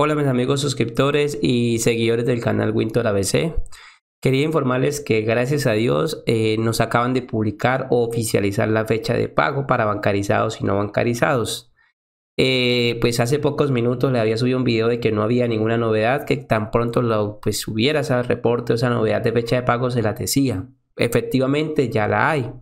Hola mis amigos suscriptores y seguidores del canal Winter ABC. Quería informarles que gracias a Dios eh, nos acaban de publicar o oficializar la fecha de pago para bancarizados y no bancarizados. Eh, pues hace pocos minutos le había subido un video de que no había ninguna novedad, que tan pronto lo, pues, subiera ese reporte o esa novedad de fecha de pago se la decía. Efectivamente ya la hay.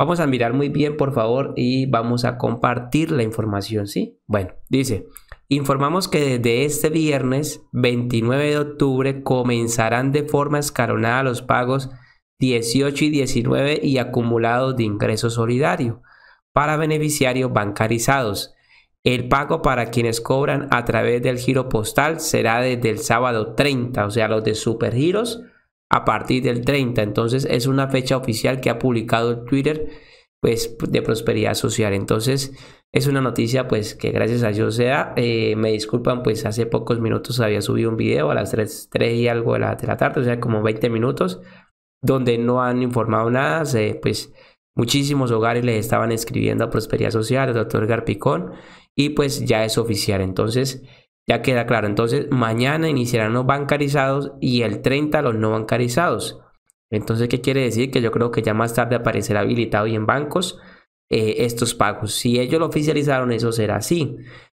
Vamos a mirar muy bien, por favor, y vamos a compartir la información, ¿sí? Bueno, dice, informamos que desde este viernes 29 de octubre comenzarán de forma escalonada los pagos 18 y 19 y acumulados de ingreso solidario para beneficiarios bancarizados. El pago para quienes cobran a través del giro postal será desde el sábado 30, o sea, los de supergiros a partir del 30. Entonces es una fecha oficial que ha publicado Twitter pues de prosperidad social. Entonces es una noticia pues que gracias a Dios sea. Eh, me disculpan pues hace pocos minutos había subido un video a las 3, y algo de la, tarde, o sea como 20 minutos, donde no han informado nada. pues muchísimos hogares les estaban escribiendo a prosperidad social, al doctor Garpicón y pues ya es oficial. Entonces ya queda claro, entonces mañana iniciarán los bancarizados y el 30 los no bancarizados. Entonces, ¿qué quiere decir? Que yo creo que ya más tarde aparecerá habilitado y en bancos eh, estos pagos. Si ellos lo oficializaron, eso será así.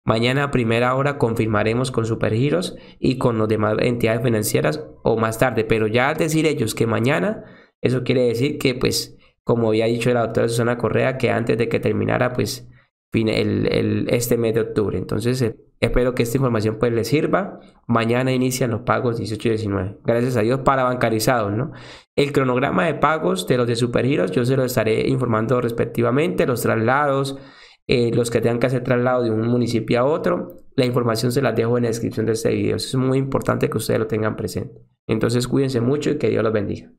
Mañana a primera hora confirmaremos con Supergiros y con las demás entidades financieras o más tarde. Pero ya decir ellos que mañana, eso quiere decir que pues, como había dicho la doctora Susana Correa, que antes de que terminara pues el, este mes de octubre. Entonces, eh, espero que esta información pues les sirva. Mañana inician los pagos 18 y 19. Gracias a Dios para bancarizados, ¿no? El cronograma de pagos de los de Supergiros, yo se los estaré informando respectivamente, los traslados, eh, los que tengan que hacer traslado de un municipio a otro. La información se las dejo en la descripción de este video. es muy importante que ustedes lo tengan presente. Entonces, cuídense mucho y que Dios los bendiga.